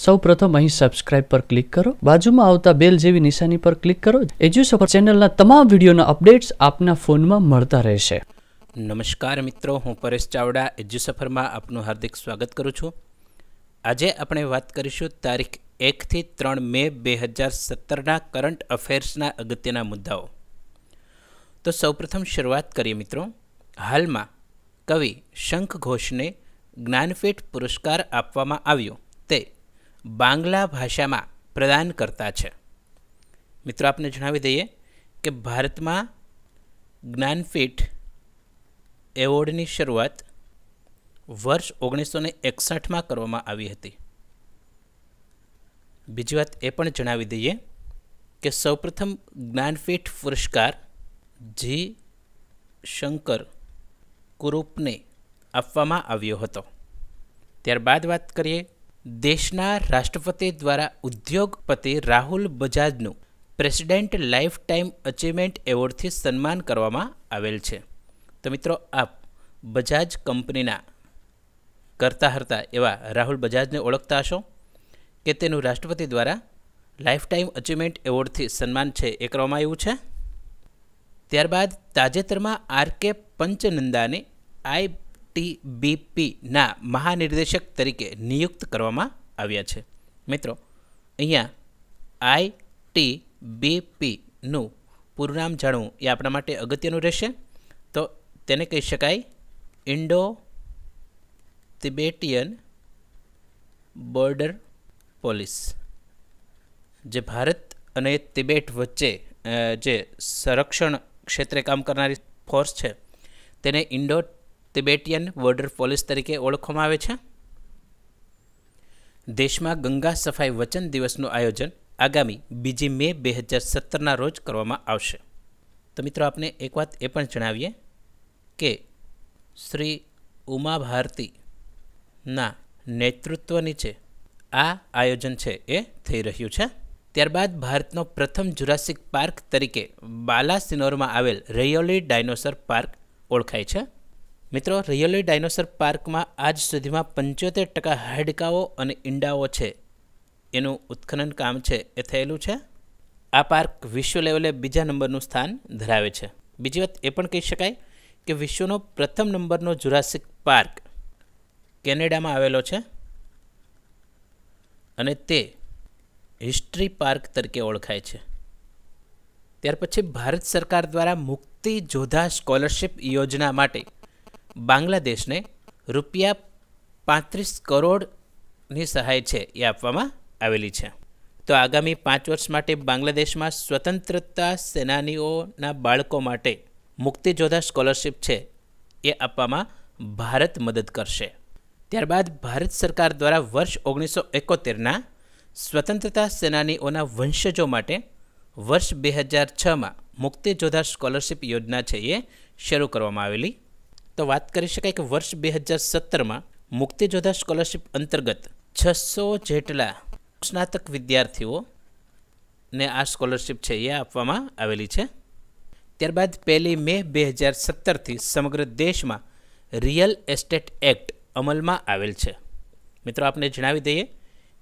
સૌપ્રથમ અહીં સબસ્ક્રાઇબ પર ક્લિક કરો બાજુમાં આવતા બેલ જેવી નિશાની પર ક્લિક કરો એજ્યુ સફર ચેનલના તમામ વિડીયોના અપડેટ્સ આપના ફોનમાં મળતા રહેશે નમસ્કાર મિત્રો હું પરેશ ચાવડા એજ્યુ સફરમાં આપનું હાર્દિક સ્વાગત કરું છું આજે આપણે વાત કરીશું તારીખ એકથી ત્રણ મે બે હજાર સત્તરના કરંટ અફેર્સના અગત્યના મુદ્દાઓ તો સૌપ્રથમ શરૂઆત કરીએ મિત્રો હાલમાં કવિ શંખ ઘોષને જ્ઞાનપીઠ પુરસ્કાર આપવામાં આવ્યો તે બાંગ્લા ભાષામાં પ્રદાન કરતા છે મિત્રો આપને જણાવી દઈએ કે ભારતમાં જ્ઞાનપીઠ એવોર્ડની શરૂઆત વર્ષ ઓગણીસો ને એકસઠમાં કરવામાં આવી હતી બીજી વાત એ પણ જણાવી દઈએ કે સૌપ્રથમ જ્ઞાનપીઠ પુરસ્કાર જી શંકર કુરૂપને આપવામાં આવ્યો હતો ત્યારબાદ વાત કરીએ દેશના રાષ્ટ્રપતિ દ્વારા ઉદ્યોગપતિ રાહુલ બજાજનું પ્રેસિડેન્ટ લાઈફ ટાઈમ અચીવમેન્ટ એવોર્ડથી સન્માન કરવામાં આવેલ છે તો મિત્રો આપ બજાજ કંપનીના કરતા હરતા એવા રાહુલ બજાજને ઓળખતા હશો કે તેનું રાષ્ટ્રપતિ દ્વારા લાઇફ ટાઈમ અચીવમેન્ટ એવોર્ડથી સન્માન છે એ કરવામાં આવ્યું છે ત્યારબાદ તાજેતરમાં આર કે પંચનંદાની આઈ એસટીબીપીના મહાનિર્દેશક તરીકે નિયુક્ત કરવામાં આવ્યા છે મિત્રો અહીંયા આઈ પૂરું નામ જાણવું એ આપણા માટે અગત્યનું રહેશે તો તેને કહી શકાય ઇન્ડો તિબેટિયન બોર્ડર પોલીસ જે ભારત અને તિબેટ વચ્ચે જે સંરક્ષણ ક્ષેત્રે કામ કરનારી ફોર્સ છે તેને ઇન્ડો તિબેટિયન બોર્ડર પોલીસ તરીકે ઓળખવામાં આવે છે દેશમાં ગંગા સફાઈ વચન દિવસનું આયોજન આગામી બીજી મે બે હજાર સત્તરના રોજ કરવામાં આવશે તો મિત્રો આપને એક વાત એ પણ જણાવીએ કે શ્રી ઉમા ભારતીના નેતૃત્વ નીચે આ આયોજન છે એ થઈ રહ્યું છે ત્યારબાદ ભારતનો પ્રથમ જુરાસિક પાર્ક તરીકે બાલાસિનોરમાં આવેલ રૈયોલી ડાયનોસર પાર્ક ઓળખાય છે મિત્રો રિયલી ડાયનોસર પાર્કમાં આજ સુધીમાં પંચોતેર ટકા હાડકાઓ અને ઈંડાઓ છે એનું ઉત્ખનન કામ છે એ થયેલું છે આ પાર્ક વિશ્વ લેવલે બીજા નંબરનું સ્થાન ધરાવે છે બીજી વાત એ પણ કહી શકાય કે વિશ્વનો પ્રથમ નંબરનો જુરાસિક પાર્ક કેનેડામાં આવેલો છે અને તે હિસ્ટ્રી પાર્ક તરીકે ઓળખાય છે ત્યાર પછી ભારત સરકાર દ્વારા મુક્તિ જોધા સ્કોલરશીપ યોજના માટે બાંગ્લાદેશને રૂપિયા પાંત્રીસ કરોડની સહાય છે એ આપવામાં આવેલી છે તો આગામી પાંચ વર્ષ માટે બાંગ્લાદેશમાં સ્વતંત્રતા સેનાનીઓના બાળકો માટે મુક્તિયોદ્ધા સ્કોલરશિપ છે એ આપવામાં ભારત મદદ કરશે ત્યારબાદ ભારત સરકાર દ્વારા વર્ષ ઓગણીસો એકોતેરના સ્વતંત્રતા સેનાનીઓના વંશજો માટે વર્ષ બે હજાર છમાં મુક્તિજોધા સ્કોલરશીપ યોજના છે એ શરૂ કરવામાં આવેલી તો વાત કરી શકાય કે વર્ષ બે હજાર સત્તરમાં મુક્તિજોધા સ્કોલરશિપ અંતર્ગત છસો જેટલા સ્નાતક વિદ્યાર્થીઓ ને આ સ્કોલરશિપ છે એ આપવામાં આવેલી છે ત્યારબાદ પહેલી મે બે હજાર સત્તરથી સમગ્ર દેશમાં રિયલ એસ્ટેટ એક્ટ અમલમાં આવેલ છે મિત્રો આપને જણાવી દઈએ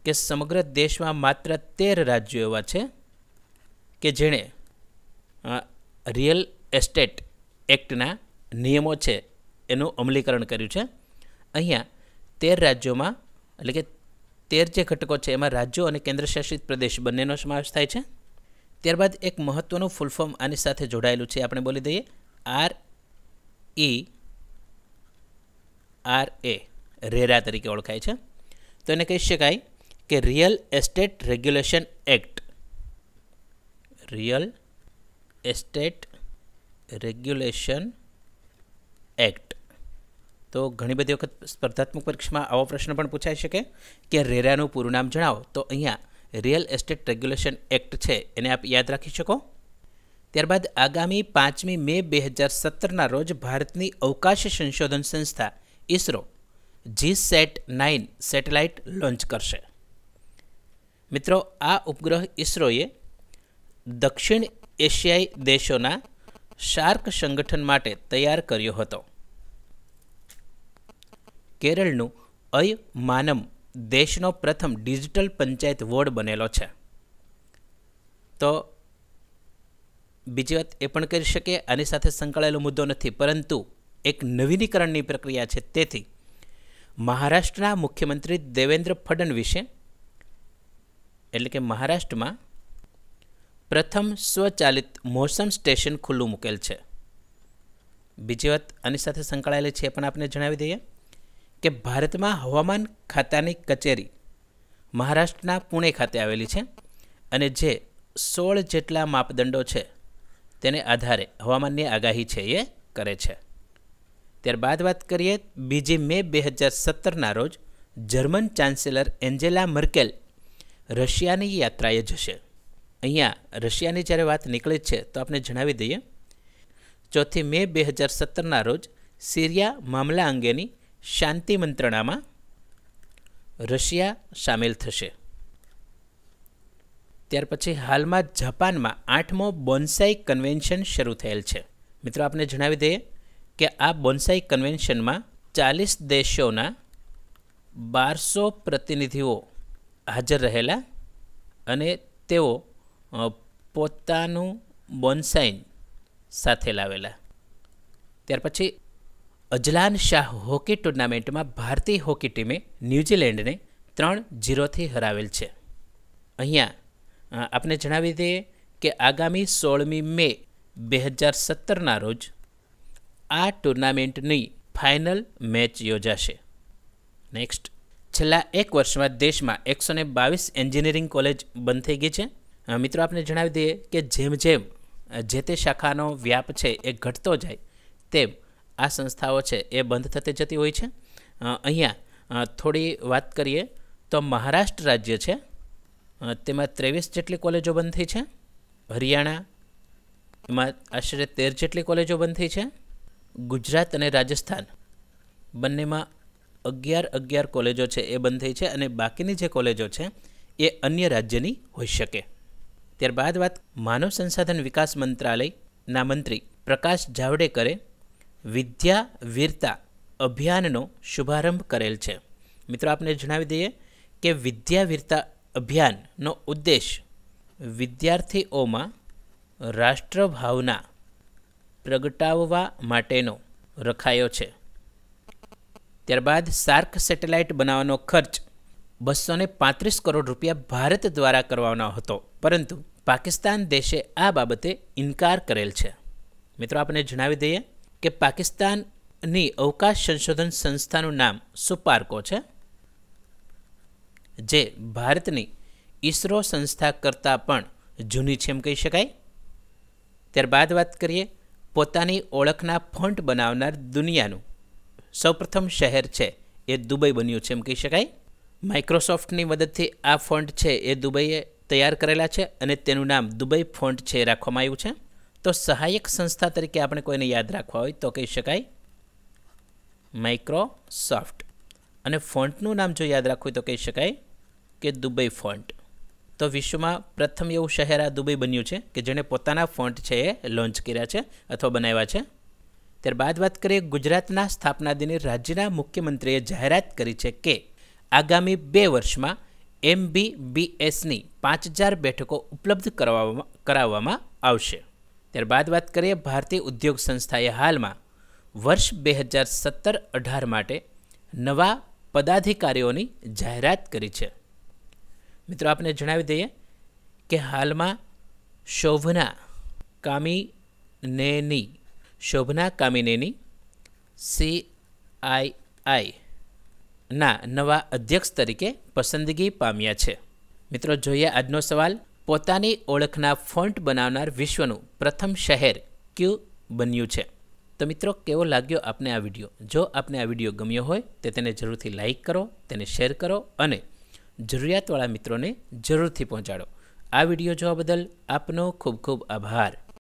કે સમગ્ર દેશમાં માત્ર તેર રાજ્યો એવા છે કે જેણે રિયલ એસ્ટેટ એક્ટના નિયમો છે એનું અમલીકરણ કર્યું છે અહીંયા તેર રાજ્યોમાં એટલે કે તેર જે ઘટકો છે એમાં રાજ્યો અને કેન્દ્રશાસિત પ્રદેશ બંનેનો સમાવેશ થાય છે ત્યારબાદ એક મહત્ત્વનું ફૂલફોર્મ આની સાથે જોડાયેલું છે આપણે બોલી દઈએ R E R A RERA તરીકે ઓળખાય છે તો એને કહી શકાય કે real estate regulation act real estate regulation act તો ઘણી બધી વખત સ્પર્ધાત્મક પરીક્ષામાં આવો પ્રશ્ન પણ પૂછાઈ શકે કે રેરાનું પૂરું નામ જણાવો તો અહીંયા રિયલ એસ્ટેટ રેગ્યુલેશન એક્ટ છે એને આપ યાદ રાખી શકો ત્યારબાદ આગામી પાંચમી મે બે હજાર સત્તરના રોજ ભારતની અવકાશ સંશોધન સંસ્થા ISRO GSAT nine satellite launch કરશે મિત્રો આ ઉપગ્રહ ઇસરોએ દક્ષિણ એશિયાઈ દેશોના શાર્ક સંગઠન માટે તૈયાર કર્યો હતો કેરળનું અય માનમ દેશનો પ્રથમ ડિજિટલ પંચાયત વોર્ડ બનેલો છે તો બીજી વાત એ પણ કરી શકે આની સાથે સંકળાયેલો મુદ્દો નથી પરંતુ એક નવીનીકરણની પ્રક્રિયા છે તેથી મહારાષ્ટ્રના મુખ્યમંત્રી દેવેન્દ્ર ફડણવીસે એટલે કે મહારાષ્ટ્રમાં પ્રથમ સ્વચાલિત મોસમ સ્ટેશન ખુલ્લું મૂકેલ છે બીજી વાત આની સાથે સંકળાયેલી છે પણ આપણે જણાવી દઈએ કે ભારતમાં હવામાન ખાતાની કચેરી મહારાષ્ટ્રના પુણે ખાતે આવેલી છે અને જે સોળ જેટલા માપદંડો છે તેને આધારે હવામાનની આગાહી છે એ કરે છે ત્યારબાદ વાત કરીએ બીજી મે બે હજાર સત્તરના રોજ જર્મન ચાન્સેલર એન્જેલા મર્કેલ રશિયાની યાત્રાએ જશે અહીંયા રશિયાની જ્યારે વાત નીકળે છે તો આપણે જણાવી દઈએ ચોથી મે બે હજાર સત્તરના રોજ સિરિયા મામલા અંગેની શાંતિ મંત્રણામાં રશિયા સામેલ થશે ત્યાર પછી હાલમાં જાપાનમાં આઠમો બોન્સાઈ કન્વેન્શન શરૂ થયેલ છે મિત્રો આપણે જણાવી દઈએ કે આ બોન્સાઈ કન્વેન્શનમાં ચાલીસ દેશોના બારસો પ્રતિનિધિઓ હાજર રહેલા અને તેઓ પોતાનું બોન્સાઈ સાથે લાવેલા ત્યાર પછી અજલાન શાહ હોકી ટુર્નામેન્ટમાં ભારતીય હોકી ટીમે ન્યૂઝીલેન્ડને ત્રણ જીરોથી હરાવેલ છે અહીંયા આપણે જણાવી દઈએ કે આગામી સોળમી મે બે હજાર સત્તરના રોજ આ ટુર્નામેન્ટની ફાઇનલ મેચ યોજાશે નેક્સ્ટ છેલ્લા એક વર્ષમાં દેશમાં એકસો ને બાવીસ એન્જિનિયરિંગ કોલેજ બંધ થઈ ગઈ છે મિત્રો આપને જણાવી દઈએ કે જેમ જેમ જે તે શાખાનો વ્યાપ છે એ ઘટતો જાય તેમ આ સંસ્થાઓ છે એ બંધ થતી જતી હોય છે અહીંયા થોડી વાત કરીએ તો મહારાષ્ટ્ર રાજ્ય છે તેમાં ત્રેવીસ જેટલી કોલેજો બંધ થઈ છે હરિયાણા એમાં આશરે તેર જેટલી કોલેજો બંધ થઈ છે ગુજરાત અને રાજસ્થાન બંનેમાં અગિયાર અગિયાર કોલેજો છે એ બંધ થઈ છે અને બાકીની જે કોલેજો છે એ અન્ય રાજ્યની હોઈ શકે ત્યારબાદ વાત માનવ સંસાધન વિકાસ મંત્રાલયના મંત્રી પ્રકાશ જાવડેકરે વિદ્યા વીરતા અભિયાનનો શુભારંભ કરેલ છે મિત્રો આપને જણાવી દઈએ કે વિદ્યા વીરતા અભિયાનનો ઉદ્દેશ વિદ્યાર્થીઓમાં રાષ્ટ્રભાવના પ્રગટાવવા માટેનો રખાયો છે ત્યારબાદ સાર્ક સેટેલાઇટ બનાવવાનો ખર્ચ બસો પાંત્રીસ કરોડ રૂપિયા ભારત દ્વારા કરવાનો હતો પરંતુ પાકિસ્તાન દેશે આ બાબતે ઇનકાર કરેલ છે મિત્રો આપણે જણાવી દઈએ કે પાકિસ્તાનની અવકાશ સંશોધન સંસ્થાનું નામ સુપાર્કો છે જે ભારતની ઈસરો સંસ્થા કરતાં પણ જૂની છે એમ કહી શકાય ત્યારબાદ વાત કરીએ પોતાની ઓળખના ફંટ બનાવનાર દુનિયાનું સૌપ્રથમ શહેર છે એ દુબઈ બન્યું છે એમ કહી શકાય માઇક્રોસોફ્ટની મદદથી આ ફોન્ટ છે એ દુબઈએ તૈયાર કરેલા છે અને તેનું નામ દુબઈ ફોન્ટ છે રાખવામાં આવ્યું છે તો સહાયક સંસ્થા તરીકે આપણે કોઈને યાદ રાખવા હોય તો કહી શકાય માઇક્રોસોફ્ટ અને ફોન્ટનું નામ જો યાદ રાખવું તો કહી શકાય કે દુબઈ ફોન્ટ તો વિશ્વમાં પ્રથમ એવું શહેર આ દુબઈ બન્યું છે કે જેણે પોતાના ફોન્ટ છે એ લોન્ચ કર્યા છે અથવા બનાવ્યા છે ત્યારબાદ વાત કરીએ ગુજરાતના સ્થાપના દિને રાજ્યના મુખ્યમંત્રીએ જાહેરાત કરી છે કે આગામી બે વર્ષમાં એમબીબીએસની પાંચ હજાર બેઠકો ઉપલબ્ધ કરાવવામાં કરાવવામાં આવશે ત્યારબાદ વાત કરીએ ભારતીય ઉદ્યોગ સંસ્થાએ હાલમાં વર્ષ બે હજાર સત્તર અઢાર માટે નવા પદાધિકારીઓની જાહેરાત કરી છે મિત્રો આપને જણાવી દઈએ કે હાલમાં Shobhana Kamineni Shobhana Kamineni C I I ના નવા અધ્યક્ષ તરીકે પસંદગી પામ્યા છે મિત્રો જોઈએ આજનો સવાલ પોતાની ઓળખના ફોન્ટ બનાવનાર વિશ્વનું પ્રથમ શહેર ક્યુ બન્યું છે તો મિત્રો કેવો લાગ્યો આપને આ વિડીયો જો આપને આ વિડીયો ગમ્યો હોય તો તેને જરૂરથી લાઇક કરો તેને શેર કરો અને જરૂરિયાતવાળા મિત્રોને જરૂરથી પહોંચાડો આ વિડીયો જોવા બદલ આપનો ખૂબ ખૂબ આભાર